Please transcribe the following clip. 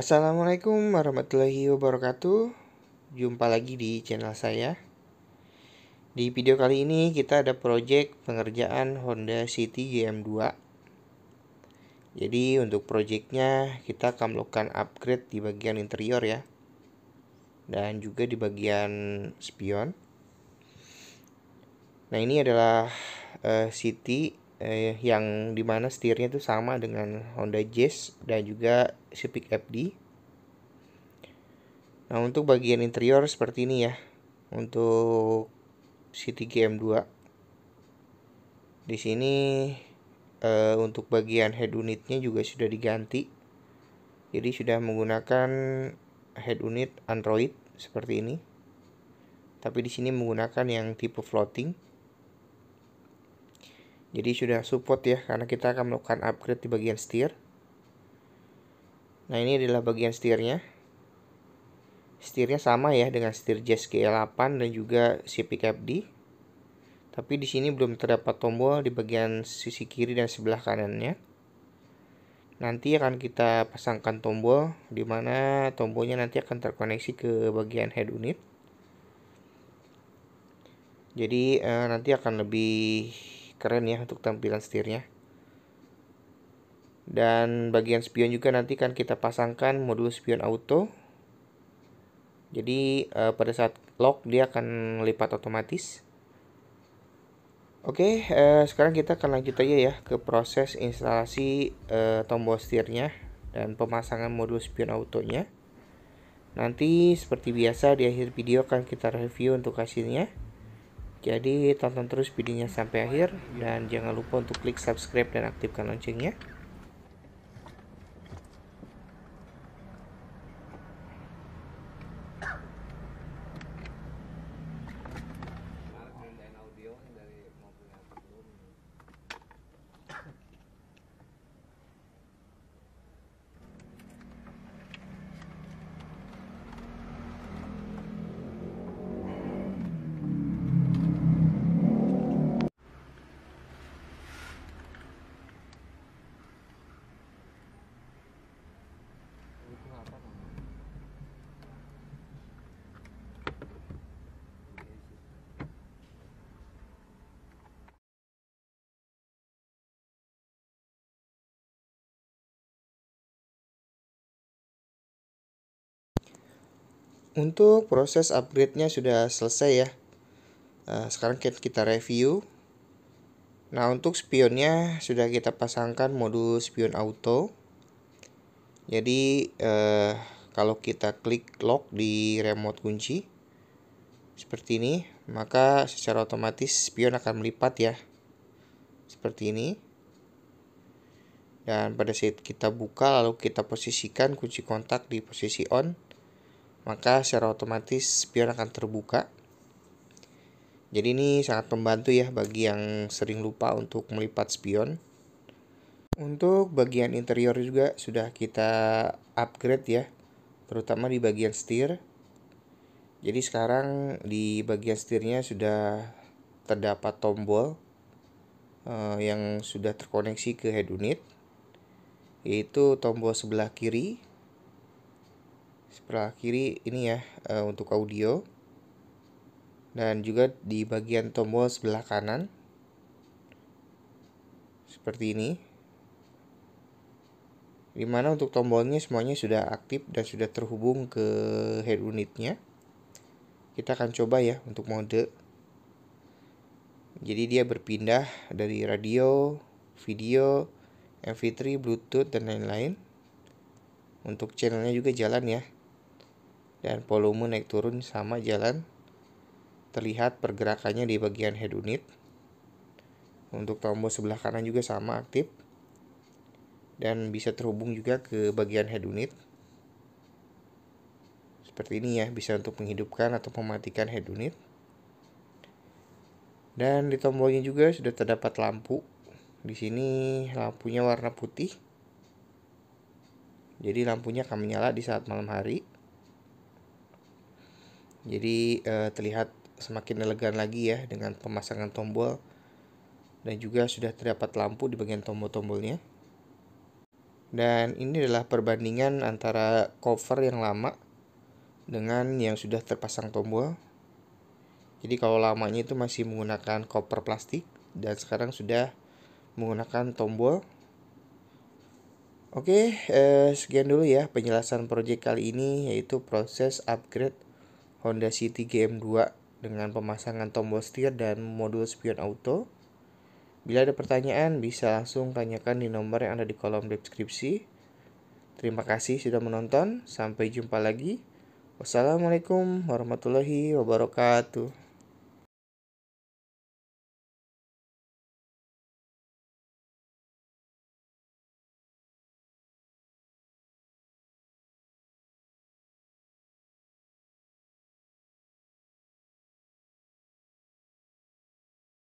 Assalamualaikum warahmatullahi wabarakatuh. Jumpa lagi di channel saya. Di video kali ini kita ada proyek pengerjaan Honda City GM2. Jadi untuk proyeknya kita akan melakukan upgrade di bagian interior ya. Dan juga di bagian spion. Nah, ini adalah uh, City eh, yang dimana setirnya itu sama dengan Honda Jazz dan juga Civic FD. Nah untuk bagian interior seperti ini ya untuk City GM2. Di sini eh, untuk bagian head unitnya juga sudah diganti. Jadi sudah menggunakan head unit Android seperti ini. Tapi di sini menggunakan yang tipe floating jadi sudah support ya karena kita akan melakukan upgrade di bagian setir nah ini adalah bagian setirnya setirnya sama ya dengan setir Jazz GL8 dan juga CP tapi di sini belum terdapat tombol di bagian sisi kiri dan sebelah kanannya nanti akan kita pasangkan tombol di mana tombolnya nanti akan terkoneksi ke bagian head unit jadi eh, nanti akan lebih keren ya untuk tampilan setirnya dan bagian spion juga nanti kan kita pasangkan modul spion auto jadi eh, pada saat lock dia akan lipat otomatis Oke, eh, sekarang kita akan lanjut aja ya ke proses instalasi eh, tombol setirnya dan pemasangan modul spion autonya. Nanti seperti biasa di akhir video akan kita review untuk hasilnya. Jadi tonton terus videonya sampai akhir dan jangan lupa untuk klik subscribe dan aktifkan loncengnya. untuk proses upgrade-nya sudah selesai ya. Eh, sekarang kita review. Nah untuk spionnya sudah kita pasangkan modul spion auto. Jadi eh, kalau kita klik lock di remote kunci seperti ini, maka secara otomatis spion akan melipat ya. Seperti ini. Dan pada saat kita buka lalu kita posisikan kunci kontak di posisi on maka secara otomatis spion akan terbuka. Jadi ini sangat membantu ya bagi yang sering lupa untuk melipat spion. Untuk bagian interior juga sudah kita upgrade ya, terutama di bagian setir. Jadi sekarang di bagian setirnya sudah terdapat tombol eh, yang sudah terkoneksi ke head unit, yaitu tombol sebelah kiri sebelah kiri ini ya uh, untuk audio dan juga di bagian tombol sebelah kanan seperti ini dimana untuk tombolnya semuanya sudah aktif dan sudah terhubung ke head unitnya kita akan coba ya untuk mode jadi dia berpindah dari radio video mp3 bluetooth dan lain-lain untuk channelnya juga jalan ya dan volume naik turun sama jalan terlihat pergerakannya di bagian head unit untuk tombol sebelah kanan juga sama aktif dan bisa terhubung juga ke bagian head unit seperti ini ya bisa untuk menghidupkan atau mematikan head unit dan di tombolnya juga sudah terdapat lampu di sini lampunya warna putih jadi lampunya akan menyala di saat malam hari jadi uh, terlihat semakin elegan lagi ya dengan pemasangan tombol dan juga sudah terdapat lampu di bagian tombol-tombolnya. Dan ini adalah perbandingan antara cover yang lama dengan yang sudah terpasang tombol. Jadi kalau lamanya itu masih menggunakan cover plastik dan sekarang sudah menggunakan tombol. Oke, eh, sekian dulu ya penjelasan proyek kali ini yaitu proses upgrade Honda City GM2 dengan pemasangan tombol setir dan modul spion auto. Bila ada pertanyaan, bisa langsung tanyakan di nomor yang ada di kolom deskripsi. Terima kasih sudah menonton. Sampai jumpa lagi. Wassalamualaikum warahmatullahi wabarakatuh.